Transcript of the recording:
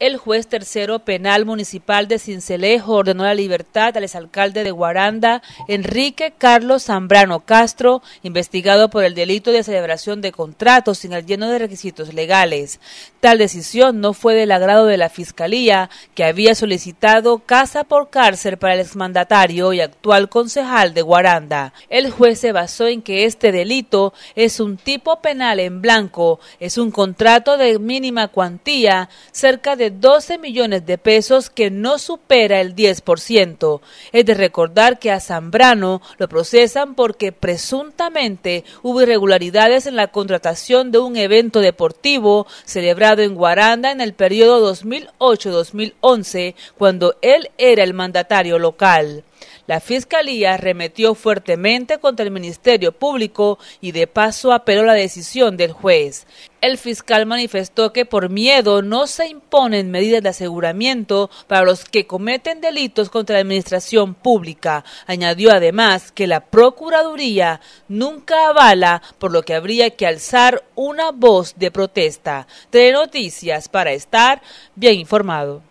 El juez tercero penal municipal de Cincelejo ordenó la libertad al exalcalde de Guaranda, Enrique Carlos Zambrano Castro, investigado por el delito de celebración de contratos sin el lleno de requisitos legales. Tal decisión no fue del agrado de la Fiscalía, que había solicitado casa por cárcel para el exmandatario y actual concejal de Guaranda. El juez se basó en que este delito es un tipo penal en blanco, es un contrato de mínima cuantía, cerca de de 12 millones de pesos que no supera el 10%. Es de recordar que a Zambrano lo procesan porque presuntamente hubo irregularidades en la contratación de un evento deportivo celebrado en Guaranda en el periodo 2008-2011, cuando él era el mandatario local. La Fiscalía arremetió fuertemente contra el Ministerio Público y de paso apeló la decisión del juez. El fiscal manifestó que por miedo no se imponen medidas de aseguramiento para los que cometen delitos contra la administración pública. Añadió además que la Procuraduría nunca avala, por lo que habría que alzar una voz de protesta. noticias para estar bien informado.